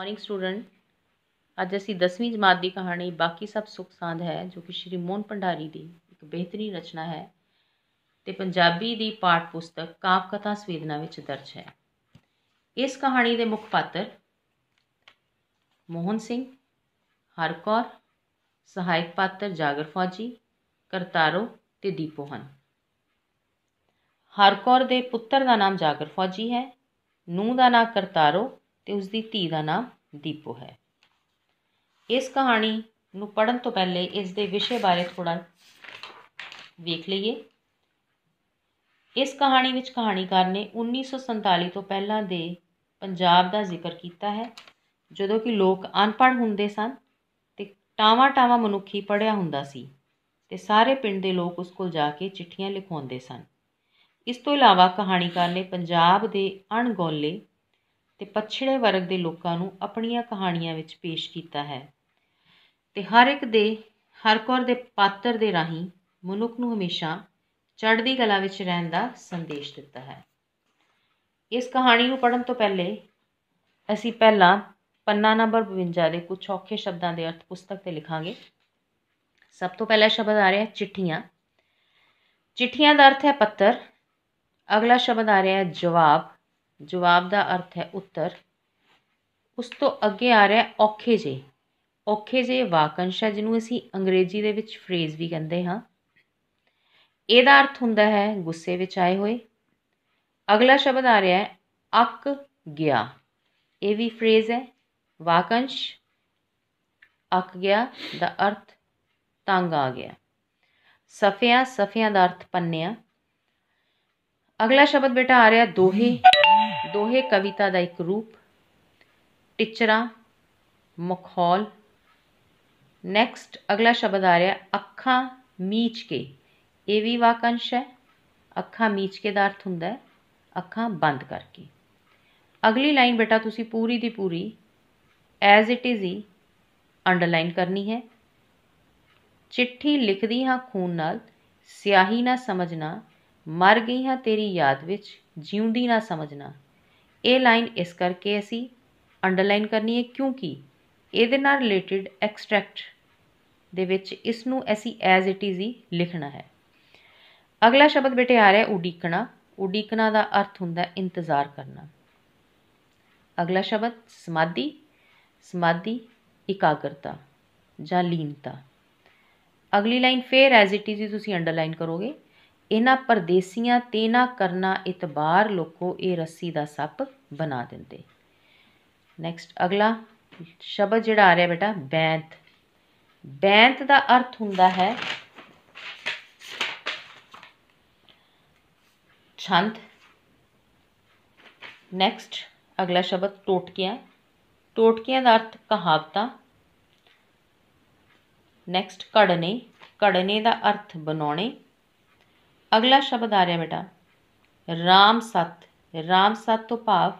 morning student ਅੱਜ ਅਸੀਂ 10ਵੀਂ ਜਮਾਤ ਦੀ ਕਹਾਣੀ ਬਾਕੀ ਸਭ ਸੁਖ ਸਾਧ ਹੈ ਜੋ ਕਿ ਸ਼੍ਰੀ ਮੋਹਨ ਭੰਡਾਰੀ ਦੀ ਇੱਕ ਬਿਹਤਰੀਨ ਰਚਨਾ ਹੈ ਤੇ ਪੰਜਾਬੀ ਦੀ ਪਾਠ ਪੁਸਤਕ ਕਾਵ ਕਥਾ ਸਵੇਦਨਾ ਵਿੱਚ ਦਰਜ ਹੈ ਇਸ ਕਹਾਣੀ ਦੇ ਮੁੱਖ ਪਾਤਰ ਮੋਹਨ ਸਿੰਘ ਹਰਕੌਰ ਸਹਾਇਕ ਪਾਤਰ ਜਾਗਰ ਫੌਜੀ ਕਰਤਾਰੋ ਤੇ ਦੀਪੋ ਹਨ ਹਰਕੌਰ ਦੇ ਪੁੱਤਰ ਦਾ ਨਾਮ ਜਾਗਰ ਫੌਜੀ ਹੈ ਨੂੰ ਦਾ ਨਾਮ ਕਰਤਾਰੋ ਤੇ ਉਸ ਦੀ ਧੀ ਦਾ ਨਾਮ ਦੀਪੂ ਹੈ ਇਸ ਕਹਾਣੀ ਨੂੰ ਪੜਨ ਤੋਂ ਪਹਿਲੇ ਇਸ ਦੇ ਵਿਸ਼ੇ ਬਾਰੇ ਥੋੜਾ ਵੇਖ ਲਈਏ ਇਸ ਕਹਾਣੀ ਵਿੱਚ ਕਹਾਣੀਕਾਰ ਨੇ 1947 ਤੋਂ ਪਹਿਲਾਂ ਦੇ ਪੰਜਾਬ ਦਾ ਜ਼ਿਕਰ ਕੀਤਾ ਹੈ ਜਦੋਂ ਕਿ ਲੋਕ ਅਨਪੜ੍ਹ ਹੁੰਦੇ ਸਨ ਤੇ ਟਾਵਾ-ਟਾਵਾ ਮਨੁੱਖੀ ਪੜਿਆ ਹੁੰਦਾ ਸੀ ਤੇ ਸਾਰੇ ਪਿੰਡ ਦੇ ਲੋਕ ਉਸ ਕੋਲ ਜਾ ਕੇ ਚਿੱਠੀਆਂ ਲਿਖਵਾਉਂਦੇ ਸਨ ਇਸ ਤੋਂ ਇਲਾਵਾ ਕਹਾਣੀਕਾਰ ਨੇ ਪੰਜਾਬ ਦੇ ਅਣਗੌਲੇ ਤੇ ਪਛੜੇ ਵਰਗ ਦੇ ਲੋਕਾਂ ਨੂੰ ਆਪਣੀਆਂ ਕਹਾਣੀਆਂ ਵਿੱਚ ਪੇਸ਼ ਕੀਤਾ ਹੈ ਤੇ ਹਰ ਇੱਕ ਦੇ ਹਰ ਕੌਰ ਦੇ ਪਾਤਰ ਦੇ ਰਾਹੀਂ ਮਨੁੱਖ ਨੂੰ ਹਮੇਸ਼ਾ ਚੜ੍ਹਦੀ ਕਲਾ ਵਿੱਚ ਰਹਿਣ ਦਾ ਸੰਦੇਸ਼ ਦਿੱਤਾ ਹੈ ਇਸ ਕਹਾਣੀ ਨੂੰ ਪੜ੍ਹਨ ਤੋਂ ਪਹਿਲੇ ਅਸੀਂ ਪਹਿਲਾਂ ਪੰਨਾ ਨੰਬਰ 52 ਦੇ ਕੁਝ ਔਖੇ ਸ਼ਬਦਾਂ ਦੇ ਅਰਥ ਪੁਸਤਕ ਤੇ ਲਿਖਾਂਗੇ ਸਭ ਤੋਂ ਪਹਿਲਾ ਸ਼ਬਦ ਆ ਰਿਹਾ ਹੈ ਚਿੱਠੀਆਂ ਚਿੱਠੀਆਂ ਦਾ ਅਰਥ ਹੈ ਪੱਤਰ ਅਗਲਾ ਸ਼ਬਦ ਆ ਰਿਹਾ ਹੈ ਜਵਾਬ ਜਵਾਬ ਦਾ ਅਰਥ ਹੈ ਉੱਤਰ ਉਸ ਤੋਂ ਅੱਗੇ ਆ ਰਿਹਾ ਔਖੇ ਜੇ ਔਖੇ ਜੇ ਵਾਕੰਸ਼ ਹੈ ਜਿਹਨੂੰ ਅਸੀਂ ਅੰਗਰੇਜ਼ੀ ਦੇ ਵਿੱਚ ਫਰੇਜ਼ ਵੀ ਕਹਿੰਦੇ ਹਾਂ ਇਹਦਾ ਅਰਥ ਹੁੰਦਾ ਹੈ ਗੁੱਸੇ ਵਿੱਚ ਆਏ ਹੋਏ ਅਗਲਾ ਸ਼ਬਦ ਆ ਰਿਹਾ ਹੈ ਅੱਕ ਗਿਆ ਇਹ ਵੀ ਫਰੇਜ਼ ਹੈ ਵਾਕੰਸ਼ ਅੱਕ ਗਿਆ ਦਾ ਅਰਥ ਤੰਗ ਆ ਗਿਆ ਸਫਿਆਂ ਸਫਿਆਂ ਦਾ ਅਰਥ ਪੰਨਿਆ ਅਗਲਾ ਸ਼ਬਦ ਬੇਟਾ ਆ ਰਿਹਾ ਦੋਹੇ ਦੋਹੇ ਕਵਿਤਾ ਦਾ ਇੱਕ ਰੂਪ ਟਿਚਰਾ ਮਖੌਲ ਨੈਕਸਟ ਅਗਲਾ ਸ਼ਬਦ ਆ ਰਿਹਾ ਅੱਖਾਂ ਮੀਚ ਕੇ ਇਹ ਵੀ ਵਾਕੰਸ਼ ਹੈ ਅੱਖਾਂ ਮੀਚ ਕੇ ਦਾ ਅਰਥ ਹੁੰਦਾ ਹੈ ਅੱਖਾਂ ਬੰਦ ਕਰਕੇ ਅਗਲੀ ਲਾਈਨ ਬੇਟਾ ਤੁਸੀਂ ਪੂਰੀ ਦੀ ਪੂਰੀ ਐਜ਼ ਇਟ ਇਜ਼ ਹੀ ਅੰਡਰਲਾਈਨ ਕਰਨੀ ਹੈ ਚਿੱਠੀ ਲਿਖਦੀ ਹਾਂ ਖੂਨ ਨਾਲ ਸਿਆਹੀ ਨਾ ਸਮਝਣਾ ਮਰ ਗਈ ਹਾਂ ਤੇਰੀ ਯਾਦ ਵਿੱਚ ਜਿਉਂਦੀ ਨਾ ਸਮਝਣਾ ਇਹ ਲਾਈਨ ਇਸ ਕਰਕੇ ਅਸੀਂ ਅੰਡਰਲਾਈਨ ਕਰਨੀ ਹੈ ਕਿਉਂਕਿ ਇਹਦੇ ਨਾਲ ਰਿਲੇਟਡ ਐਕਸਟ੍ਰੈਕਟ ਦੇ ਵਿੱਚ ਇਸ ਨੂੰ ਅਸੀਂ ਐਜ਼ ਇਟ ਇਜ਼ ਹੀ ਲਿਖਣਾ ਹੈ ਅਗਲਾ ਸ਼ਬਦ ਬੇਟੇ ਆ ਰਿਹਾ ਉਡੀਕਣਾ ਉਡੀਕਣਾ ਦਾ ਅਰਥ ਹੁੰਦਾ ਇੰਤਜ਼ਾਰ ਕਰਨਾ ਅਗਲਾ ਸ਼ਬਦ ਸਮਾਧੀ ਸਮਾਧੀ ਇਕਾਗਰਤਾ ਜਾਂ ਲੀਨਤਾ ਅਗਲੀ ਲਾਈਨ ਫੇਰ ਐਜ਼ ਇਟ ਇਜ਼ ਹੀ ਤੁਸੀਂ ਅੰਡਰਲਾਈਨ ਕਰੋਗੇ ਇਹਨਾਂ ਪਰਦੇਸੀਆਂ ਤੇ ਨਾ ਕਰਨਾ ਇਤਬਾਰ ਲੋਕੋ ਇਹ ਰੱਸੀ ਦਾ ਸੱਪ ਬਣਾ ਦਿੰਦੇ ਨੈਕਸਟ ਅਗਲਾ ਸ਼ਬਦ ਜਿਹੜਾ ਆ ਰਿਹਾ ਬੇਟਾ ਬੈਂਤ ਬੈਂਤ ਦਾ ਅਰਥ ਹੁੰਦਾ ਹੈ ਛੰਦ ਨੈਕਸਟ ਅਗਲਾ ਸ਼ਬਦ ਟੋਟਕੀਆਂ ਟੋਟਕੀਆਂ ਦਾ ਅਰਥ ਕਹਾਵਤਾਂ ਨੈਕਸਟ ਕੜਨੇ ਕੜਨੇ ਦਾ ਅਰਥ ਬਣਾਉਣੇ ਅਗਲਾ ਸ਼ਬਦ ਆ ਰਿਹਾ ਬੇਟਾ ਰਾਮ ਸਤ ਰਾਮ ਸਤ ਤੋਂ ਭਾਵ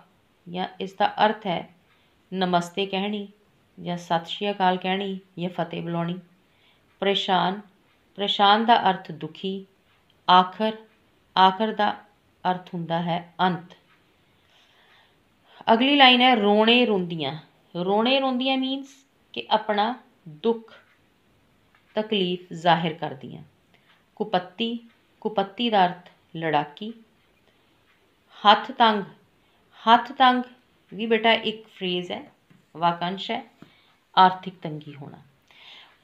ਜਾਂ ਇਸ ਦਾ ਅਰਥ ਹੈ ਨਮਸਤੇ ਕਹਿਣੀ ਜਾਂ ਸਤਿ ਸ਼੍ਰੀ ਅਕਾਲ ਕਹਿਣੀ ਜਾਂ ਫਤਿਹ ਬੁਲਾਉਣੀ ਪਰੇਸ਼ਾਨ ਪਰੇਸ਼ਾਨ ਦਾ ਅਰਥ ਦੁਖੀ ਆਖਰ ਆਖਰ ਦਾ ਅਰਥ ਹੁੰਦਾ ਹੈ ਅੰਤ ਅਗਲੀ ਲਾਈਨ ਹੈ ਰੋਣੇ ਰੋਂਦੀਆਂ ਰੋਣੇ ਰੋਂਦੀਆਂ ਮੀਨਸ ਕਿ ਆਪਣਾ ਦੁੱਖ ਤਕਲੀਫ ਜ਼ਾਹਿਰ ਕਰਦੀਆਂ ਕੁਪੱਤੀ ਕੁਪੱਤੀ ਦਾ ਅਰਥ ਲੜਾਕੀ ਹੱਥ ਤੰਗ ਹੱਥ ਤੰਗ ਵੀ ਬੇਟਾ ਇੱਕ ਫਰੇਜ਼ ਹੈ ਵਾਕੰਸ਼ ਹੈ ਆਰਥਿਕ ਤੰਗੀ ਹੋਣਾ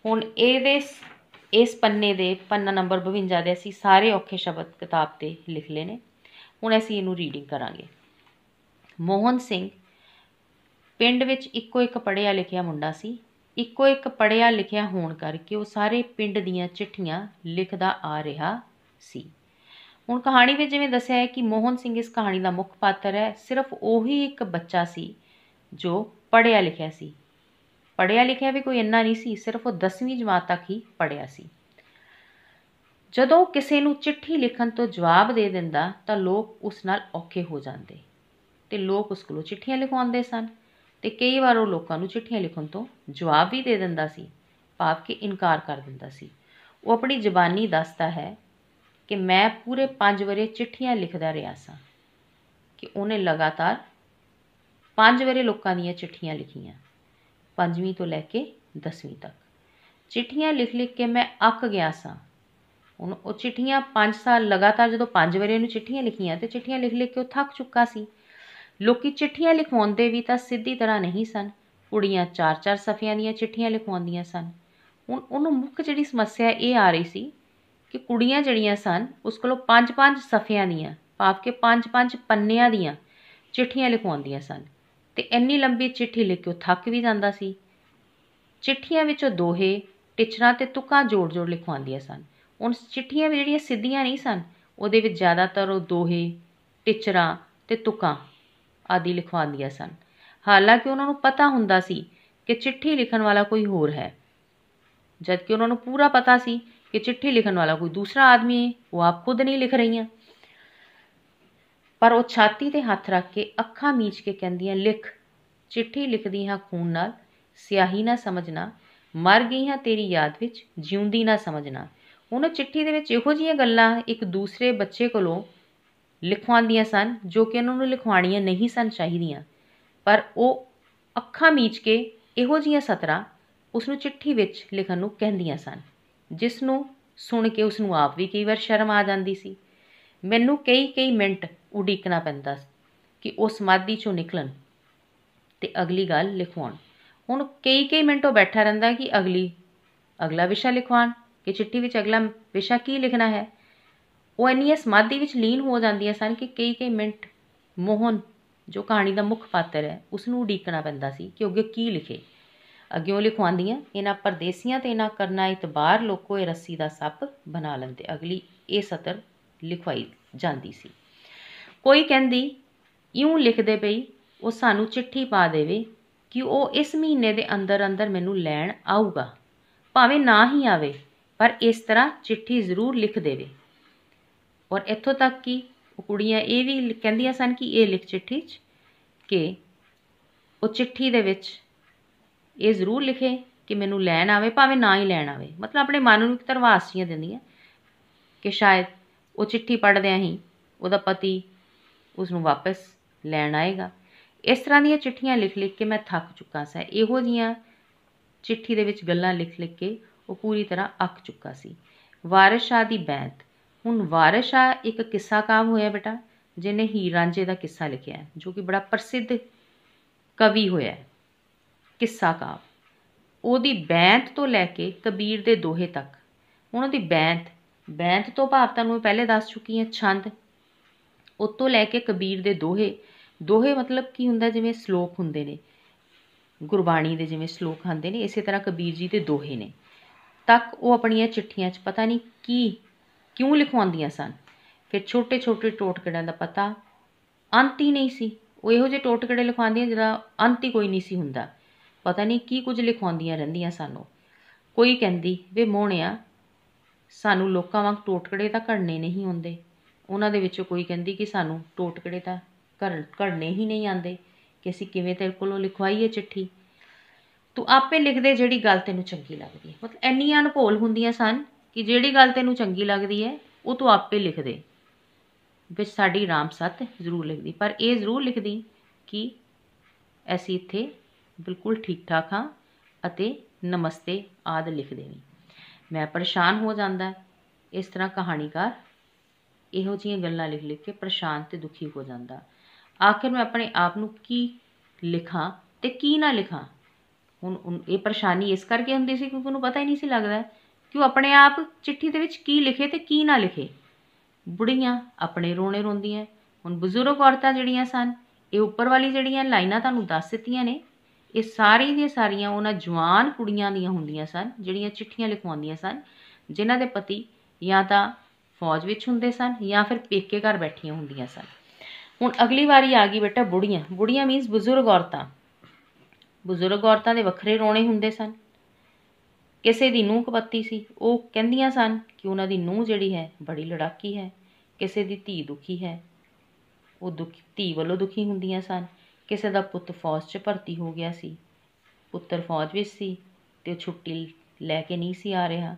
ਹੁਣ ਇਹ ਦੇ ਇਸ ਪੰਨੇ ਦੇ ਪੰਨਾ ਨੰਬਰ 52 ਦੇ ਅਸੀਂ ਸਾਰੇ ਔਖੇ ਸ਼ਬਦ ਕਿਤਾਬ ਤੇ ਲਿਖ ਲਏ ਨੇ ਹੁਣ ਅਸੀਂ ਇਹਨੂੰ ਰੀਡਿੰਗ ਕਰਾਂਗੇ ਮੋਹਨ ਸਿੰਘ ਪਿੰਡ ਵਿੱਚ ਇੱਕੋ ਇੱਕ ਪੜਿਆ ਲਿਖਿਆ ਮੁੰਡਾ ਸੀ ਇੱਕੋ ਇੱਕ ਪੜਿਆ ਲਿਖਿਆ ਹੋਣ ਕਰਕੇ ਉਹ ਸਾਰੇ ਪਿੰਡ ਦੀਆਂ ਚਿੱਠੀਆਂ ਲਿਖਦਾ ਆ ਰਿਹਾ ਸੀ ਹੁਣ ਕਹਾਣੀ ਵਿੱਚ ਜਿਵੇਂ ਦੱਸਿਆ ਹੈ ਕਿ ਮੋਹਨ ਸਿੰਘ ਇਸ ਕਹਾਣੀ ਦਾ ਮੁੱਖ ਪਾਤਰ ਹੈ ਸਿਰਫ ਉਹੀ ਇੱਕ ਬੱਚਾ ਸੀ ਜੋ ਪੜਿਆ ਲਿਖਿਆ ਸੀ ਪੜਿਆ ਲਿਖਿਆ ਵੀ ਕੋਈ ਇੰਨਾ ਨਹੀਂ ਸੀ ਸਿਰਫ ਉਹ 10ਵੀਂ ਜਮਾਤ ਤੱਕ ਹੀ ਪੜਿਆ ਸੀ ਜਦੋਂ ਕਿਸੇ ਨੂੰ ਚਿੱਠੀ ਲਿਖਣ ਤੋਂ ਜਵਾਬ ਦੇ ਦਿੰਦਾ ਤਾਂ ਲੋਕ ਉਸ ਨਾਲ ਔਖੇ ਹੋ ਜਾਂਦੇ ਤੇ ਲੋਕ ਉਸ ਕੋਲੋਂ ਚਿੱਠੀਆਂ ਲਿਖਵਾਉਂਦੇ ਸਨ ਤੇ ਕਈ ਵਾਰ ਉਹ ਲੋਕਾਂ ਨੂੰ ਚਿੱਠੀਆਂ ਲਿਖਣ ਤੋਂ ਜਵਾਬ ਵੀ ਦੇ ਦਿੰਦਾ ਸੀ ਭਾਵ ਕਿ ਇਨਕਾਰ ਕਰ ਦਿੰਦਾ ਸੀ ਉਹ ਆਪਣੀ ਜ਼ੁਬਾਨੀ ਦੱਸਦਾ ਹੈ ਕਿ ਮੈਂ ਪੂਰੇ 5 ਵਰੇ ਚਿੱਠੀਆਂ ਲਿਖਦਾ ਰਿਹਾ ਸਾਂ ਕਿ ਉਹਨੇ ਲਗਾਤਾਰ 5 ਵਰੇ ਲੋਕਾਂ ਦੀਆਂ ਚਿੱਠੀਆਂ ਲਿਖੀਆਂ ਪੰਜਵੀਂ ਤੋਂ ਲੈ ਕੇ 10ਵੀਂ ਤੱਕ ਚਿੱਠੀਆਂ ਲਿਖ ਲਿਖ ਕੇ ਮੈਂ ਅੱਕ ਗਿਆ ਸਾਂ ਹੁਣ ਉਹ ਚਿੱਠੀਆਂ 5 ਸਾਲ ਲਗਾਤਾਰ ਜਦੋਂ 5 ਵਰੇ ਨੂੰ ਚਿੱਠੀਆਂ ਲਿਖੀਆਂ ਤੇ ਚਿੱਠੀਆਂ ਲਿਖ ਲਿਖ ਕੇ ਉਹ ਥੱਕ ਚੁੱਕਾ ਸੀ ਲੋਕੀ ਚਿੱਠੀਆਂ ਲਿਖਵਾਉਂਦੇ ਵੀ ਤਾਂ ਸਿੱਧੀ ਤਰ੍ਹਾਂ ਨਹੀਂ ਸਨ ਕੁੜੀਆਂ 4-4 ਸਫ਼ਿਆਂ ਦੀਆਂ ਚਿੱਠੀਆਂ ਲਿਖਵਾਉਂਦੀਆਂ ਸਨ ਹੁਣ ਉਹਨੂੰ ਮੁੱਖ ਜਿਹੜੀ ਸਮੱਸਿਆ ਇਹ ਆ ਰਹੀ ਸੀ ਕਿ ਕੁੜੀਆਂ ਜਿਹੜੀਆਂ ਸਨ ਉਸ ਕੋਲੋਂ ਪੰਜ-ਪੰਜ ਸਫ਼ਿਆਂ ਦੀਆਂ ਭਾਵ ਕਿ ਪੰਜ-ਪੰਜ ਪੰਨਿਆਂ ਦੀਆਂ ਚਿੱਠੀਆਂ ਲਿਖਵਾਉਂਦੀਆਂ ਸਨ ਤੇ ਇੰਨੀ ਲੰਬੀ ਚਿੱਠੀ ਲਿਖ ਕੇ ਉਹ ਥੱਕ ਵੀ ਜਾਂਦਾ ਸੀ ਚਿੱਠੀਆਂ ਵਿੱਚ ਉਹ ਦੋਹੇ ਟਿਚਰਾਂ ਤੇ ਤੁਕਾਂ ਜੋੜ-ਜੋੜ ਲਿਖਵਾਉਂਦੀਆਂ ਸਨ ਹੁਣ ਚਿੱਠੀਆਂ ਵੀ ਜਿਹੜੀਆਂ ਸਿੱਧੀਆਂ ਨਹੀਂ ਸਨ ਉਹਦੇ ਵਿੱਚ ਜ਼ਿਆਦਾਤਰ ਉਹ ਦੋਹੇ ਟਿਚਰਾਂ ਤੇ ਤੁਕਾਂ ਆਦੀ ਲਿਖਵਾਉਂਦੀਆਂ ਸਨ ਹਾਲਾਂਕਿ ਉਹਨਾਂ ਨੂੰ ਪਤਾ ਹੁੰਦਾ ਸੀ ਕਿ ਚਿੱਠੀ ਲਿਖਣ ਵਾਲਾ ਕੋਈ ਹੋਰ ਹੈ ਜਦਕਿ ਉਹਨਾਂ ਨੂੰ ਪੂਰਾ ਪਤਾ ਸੀ ਕਿ ਚਿੱਠੀ ਲਿਖਣ ਵਾਲਾ ਕੋਈ ਦੂਸਰਾ ਆਦਮੀ ਹੈ ਉਹ ਆਪ ਖੁਦ ਨਹੀਂ ਲਿਖ ਰਹੀਆਂ ਪਰ ਉਹ ਛਾਤੀ ਤੇ ਹੱਥ ਰੱਖ ਕੇ ਅੱਖਾਂ ਮੀਚ ਕੇ ਕਹਿੰਦੀਆਂ ਲਿਖ ਚਿੱਠੀ ਲਿਖਦੀ ਹਾਂ ਖੂਨ ਨਾਲ ਸਿਆਹੀ ਨਾ ਸਮਝਣਾ ਮਰ ਗਈ ਹਾਂ ਤੇਰੀ ਯਾਦ ਵਿੱਚ ਜਿਉਂਦੀ ਨਾ ਸਮਝਣਾ ਉਹਨਾਂ ਚਿੱਠੀ ਦੇ ਵਿੱਚ ਇਹੋ ਜਿਹੀਆਂ ਗੱਲਾਂ ਇੱਕ ਦੂਸਰੇ ਬੱਚੇ ਕੋਲੋਂ ਲਿਖਵਾਉਂਦੀਆਂ ਸਨ ਜੋ ਕਿ ਉਹਨਾਂ ਨੂੰ ਲਿਖਵਾਣੀਆਂ ਨਹੀਂ ਸਨ ਚਾਹੀਦੀਆਂ ਪਰ ਉਹ ਅੱਖਾਂ ਮੀਚ ਕੇ ਇਹੋ ਜਿਹੀਆਂ ਸਤਰਾਂ ਉਸ ਨੂੰ ਚਿੱਠੀ ਵਿੱਚ ਲਿਖਣ ਨੂੰ ਕਹਿੰਦੀਆਂ ਸਨ ਜਿਸ ਨੂੰ ਸੁਣ ਕੇ ਉਸ ਨੂੰ ਆਪ ਵੀ ਕਈ ਵਾਰ ਸ਼ਰਮ ਆ ਜਾਂਦੀ ਸੀ ਮੈਨੂੰ ਕਈ ਕਈ ਮਿੰਟ ਉਡੀਕਣਾ ਪੈਂਦਾ ਸੀ ਕਿ ਉਹ ਸਮਾਧੀ ਚੋਂ ਨਿਕਲਣ ਤੇ ਅਗਲੀ ਗੱਲ ਲਿਖਵਾਉਣ ਹੁਣ ਕਈ ਕਈ ਮਿੰਟ ਉਹ ਬੈਠਾ ਰਹਿੰਦਾ ਕਿ ਅਗਲੀ ਅਗਲਾ ਵਿਸ਼ਾ ਲਿਖਵਾਉਣ ਕਿ ਚਿੱਠੀ ਵਿੱਚ ਅਗਲਾ ਵਿਸ਼ਾ ਕੀ ਲਿਖਣਾ ਹੈ ਉਹ ਇੰਨੀ ਸਮਾਧੀ ਵਿੱਚ ਲੀਨ ਹੋ ਜਾਂਦੀਆਂ ਸਨ ਕਿ ਕਈ ਕਈ ਮਿੰਟ ਮੋਹਨ ਜੋ ਕਹਾਣੀ ਦਾ ਮੁੱਖ ਪਾਤਰ ਹੈ ਉਸ ਨੂੰ ਉਡੀਕਣਾ ਪੈਂਦਾ ਸੀ ਕਿ ਉਹ ਅੱਗੇ ਕੀ ਲਿਖੇ ਅਗਿਓ ਲਿਖਵਾਉਂਦੀਆਂ ਇਹਨਾਂ ਪਰਦੇਸੀਆਂ ਤੇ ਇਹਨਾਂ ਕਰਨਾ ਇਤਬਾਰ ਲੋਕੋ ਇਹ ਰੱਸੀ ਦਾ ਸੱਪ ਬਣਾ ਲੈਂਦੇ ਅਗਲੀ ਇਹ ਸਤਰ ਲਿਖਵਾਈ ਜਾਂਦੀ ਸੀ ਕੋਈ ਕਹਿੰਦੀ ਇਉਂ ਲਿਖਦੇ ਪਈ ਉਹ ਸਾਨੂੰ ਚਿੱਠੀ ਪਾ ਦੇਵੇ ਕਿ ਉਹ ਇਸ ਮਹੀਨੇ ਦੇ ਅੰਦਰ ਅੰਦਰ ਮੈਨੂੰ ਲੈਣ ਆਊਗਾ ਭਾਵੇਂ ਨਾ ਹੀ ਆਵੇ ਪਰ ਇਸ ਤਰ੍ਹਾਂ ਚਿੱਠੀ ਜ਼ਰੂਰ ਲਿਖ ਦੇਵੇ ਔਰ ਇੱਥੋਂ ਤੱਕ ਕਿ ਉਹ ਕੁੜੀਆਂ ਇਹ ਵੀ ਕਹਿੰਦੀਆਂ ਸਨ ਕਿ ਇਹ ਲਿਖ ਚਿੱਠੀ 'ਚ ਕਿ ਉਹ ਚਿੱਠੀ ਦੇ ਵਿੱਚ ਇਹ ਜ਼ਰੂਰ ਲਿਖੇ ਕਿ ਮੈਨੂੰ ਲੈਣ ਆਵੇ ਭਾਵੇਂ ਨਾ ਹੀ ਲੈਣ ਆਵੇ ਮਤਲਬ ਆਪਣੇ ਮਨ ਨੂੰ ਇੱਕ ਤਰਵਾਸੀਆਂ ਦਿੰਦੀਆਂ ਕਿ ਸ਼ਾਇਦ ਉਹ ਚਿੱਠੀ ਪੜਦਿਆਂ ਹੀ ਉਹਦਾ ਪਤੀ ਉਸ ਨੂੰ ਵਾਪਸ ਲੈਣ ਆਏਗਾ ਇਸ ਤਰ੍ਹਾਂ ਦੀਆਂ ਚਿੱਠੀਆਂ ਲਿਖ ਲਿਖ ਕੇ ਮੈਂ ਥੱਕ ਚੁੱਕਾ ਸੀ ਇਹੋ ਜੀਆਂ ਚਿੱਠੀ ਦੇ ਵਿੱਚ ਗੱਲਾਂ ਲਿਖ ਲਿਖ ਕੇ ਉਹ ਪੂਰੀ ਤਰ੍ਹਾਂ ਅੱਕ ਚੁੱਕਾ ਸੀ ਵਾਰਿਸ਼ ਸ਼ਾਹ ਦੀ ਬੈਂਤ ਹੁਣ ਵਾਰਿਸ਼ ਆ ਇੱਕ ਕਿੱਸਾ ਕਾਮ ਹੋਇਆ ਬੇਟਾ ਜਿਨੇ ਹੀਰ ਰਾਂਝੇ ਦਾ ਕਿੱਸਾ ਲਿਖਿਆ ਜੋ ਕਿ ਬੜਾ ਪ੍ਰਸਿੱਧ ਕਵੀ ਹੋਇਆ ਕਿੱਸਾ ਕਾਵ ਉਹਦੀ ਬੈਂਤ ਤੋਂ ਲੈ ਕੇ ਕਬੀਰ ਦੇ ਦੋਹੇ ਤੱਕ ਉਹਨਾਂ ਦੀ ਬੈਂਤ ਬੈਂਤ ਤੋਂ ਭਾਵ ਤੁਹਾਨੂੰ ਪਹਿਲੇ ਦੱਸ ਚੁੱਕੀ ਹਾਂ ਛੰਦ ਉਤੋਂ ਲੈ ਕੇ ਕਬੀਰ ਦੇ ਦੋਹੇ ਦੋਹੇ ਮਤਲਬ ਕੀ ਹੁੰਦਾ ਜਿਵੇਂ ਸ਼ਲੋਕ ਹੁੰਦੇ ਨੇ ਗੁਰਬਾਣੀ ਦੇ ਜਿਵੇਂ ਸ਼ਲੋਕ ਆਉਂਦੇ ਨੇ ਇਸੇ ਤਰ੍ਹਾਂ ਕਬੀਰ ਜੀ ਦੇ ਦੋਹੇ ਨੇ ਤੱਕ ਉਹ ਆਪਣੀਆਂ ਚਿੱਠੀਆਂ 'ਚ ਪਤਾ ਨਹੀਂ ਕੀ ਕਿਉਂ ਲਿਖਵਾਉਂਦੀਆਂ ਸਨ ਫਿਰ ਛੋਟੇ ਛੋਟੇ ਟੋਟਕੜਿਆਂ ਦਾ ਪਤਾ ਅੰਤ ਹੀ ਨਹੀਂ ਸੀ ਉਹ ਇਹੋ ਜਿਹੇ ਟੋਟਕੜੇ ਲਿਖਵਾਉਂਦੀਆਂ ਜਿਹਦਾ ਅੰਤ ਹੀ ਕੋਈ ਨਹੀਂ ਸੀ ਹੁੰਦਾ ਪਤਾ ਨਹੀਂ ਕੀ ਕੁਝ ਲਿਖਵਾਉਂਦੀਆਂ ਰਹਿੰਦੀਆਂ ਸਾਨੂੰ ਕੋਈ ਕਹਿੰਦੀ ਵੇ ਮੋਹਣਿਆ ਸਾਨੂੰ ਲੋਕਾਂ ਵਾਂਗ ਟੋਟਕੜੇ ਤਾਂ ਘੜਨੇ ਨਹੀਂ ਹੁੰਦੇ ਉਹਨਾਂ ਦੇ ਵਿੱਚੋਂ ਕੋਈ ਕਹਿੰਦੀ ਕਿ ਸਾਨੂੰ ਟੋਟਕੜੇ ਤਾਂ ਘੜ ਘੜਨੇ ਹੀ ਨਹੀਂ ਆਂਦੇ ਕਿ ਅਸੀਂ ਕਿਵੇਂ ਤੇਰੇ ਕੋਲੋਂ ਲਿਖਵਾਈਏ ਚਿੱਠੀ ਤੂੰ ਆਪੇ ਲਿਖ ਦੇ ਜਿਹੜੀ ਗੱਲ ਤੈਨੂੰ ਚੰਗੀ ਲੱਗਦੀ ਹੈ ਮਤਲਬ ਇੰਨੀ ਅਨਪੋਲ ਹੁੰਦੀਆਂ ਸਨ ਕਿ ਜਿਹੜੀ ਗੱਲ ਤੈਨੂੰ ਚੰਗੀ ਲੱਗਦੀ ਹੈ ਉਹ ਤੂੰ ਆਪੇ ਲਿਖ ਦੇ ਵਿੱਚ ਸਾਡੀ ਰਾਮ ਸਤ ਜ਼ਰੂਰ ਲਿਖਦੀ ਪਰ ਇਹ ਜ਼ਰੂਰ ਲਿਖਦੀ ਕਿ ਅਸੀਂ ਇੱਥੇ ਬਿਲਕੁਲ ਠੀਕ ਠਾਕ ਹਾਂ ਅਤੇ ਨਮਸਤੇ ਆਦ ਲਿਖਦੇ ਨੇ ਮੈਂ ਪਰੇਸ਼ਾਨ ਹੋ ਜਾਂਦਾ ਇਸ ਤਰ੍ਹਾਂ ਕਹਾਣੀਕਾਰ ਇਹੋ ਜਿਹੀਆਂ ਗੱਲਾਂ ਲਿਖ ਲਿਖ ਕੇ ਪਰੇਸ਼ਾਨ ਤੇ ਦੁਖੀ ਹੋ ਜਾਂਦਾ ਆਖਿਰ ਮੈਂ ਆਪਣੇ ਆਪ ਨੂੰ ਕੀ ਲਿਖਾਂ ਤੇ ਕੀ ਨਾ ਲਿਖਾਂ ਹੁਣ ਇਹ ਪਰੇਸ਼ਾਨੀ ਇਸ ਕਰਕੇ ਹੁੰਦੀ ਸੀ ਕਿਉਂਕਿ ਉਹਨੂੰ ਪਤਾ ਹੀ ਨਹੀਂ ਸੀ ਲੱਗਦਾ ਕਿ ਉਹ ਆਪਣੇ ਆਪ ਚਿੱਠੀ ਦੇ ਵਿੱਚ ਕੀ ਲਿਖੇ ਤੇ ਕੀ ਨਾ ਲਿਖੇ ਬੁੜੀਆਂ ਆਪਣੇ ਰੋਣੇ ਰੋਂਦੀਆਂ ਹੁਣ ਬਜ਼ੁਰਗ ਔਰਤਾਂ ਜਿਹੜੀਆਂ ਸਨ ਇਹ ਉੱਪਰ ਵਾਲੀ ਜਿਹੜੀਆਂ ਲਾਈਨਾਂ ਤੁਹਾਨੂੰ ਦੱਸ ਦਿੱਤੀਆਂ ਨੇ ਇਹ ਸਾਰੀ ਦੀਆਂ ਸਾਰੀਆਂ ਉਹਨਾਂ ਜਵਾਨ ਕੁੜੀਆਂ ਦੀਆਂ ਹੁੰਦੀਆਂ ਸਨ ਜਿਹੜੀਆਂ ਚਿੱਠੀਆਂ ਲਿਖਵਾਉਂਦੀਆਂ ਸਨ ਜਿਨ੍ਹਾਂ ਦੇ ਪਤੀ ਜਾਂ ਤਾਂ ਫੌਜ ਵਿੱਚ ਹੁੰਦੇ ਸਨ ਜਾਂ ਫਿਰ ਪੇਕੇ ਘਰ ਬੈਠੀਆਂ ਹੁੰਦੀਆਂ ਸਨ ਹੁਣ ਅਗਲੀ ਵਾਰੀ ਆ ਗਈ ਬੇਟਾ ਬੁੜੀਆਂ ਬੁੜੀਆਂ ਮੀਨਸ ਬਜ਼ੁਰਗ ਔਰਤਾਂ ਬਜ਼ੁਰਗ ਔਰਤਾਂ ਦੇ ਵੱਖਰੇ ਰੋਣੇ ਹੁੰਦੇ ਸਨ ਕਿਸੇ ਦੀ ਨੂੰਹ ਕਪੱਤੀ ਸੀ ਉਹ ਕਹਿੰਦੀਆਂ ਸਨ ਕਿ ਉਹਨਾਂ ਦੀ ਨੂੰਹ ਜਿਹੜੀ ਹੈ ਬੜੀ ਲੜਾਕੀ ਹੈ ਕਿਸੇ ਦੀ ਧੀ ਦੁਖੀ ਹੈ ਉਹ ਦੁਖੀ ਧੀ ਵੱਲੋਂ ਦੁਖੀ ਹੁੰਦੀਆਂ ਸਨ ਕਿਸੇ ਦਾ ਪੁੱਤ ਫੌਜ 'ਚ ਭਰਤੀ ਹੋ ਗਿਆ ਸੀ ਪੁੱਤਰ ਫੌਜ ਵਿੱਚ ਸੀ ਤੇ ਛੁੱਟੀ ਲੈ ਕੇ ਨਹੀਂ ਸੀ ਆ ਰਿਹਾ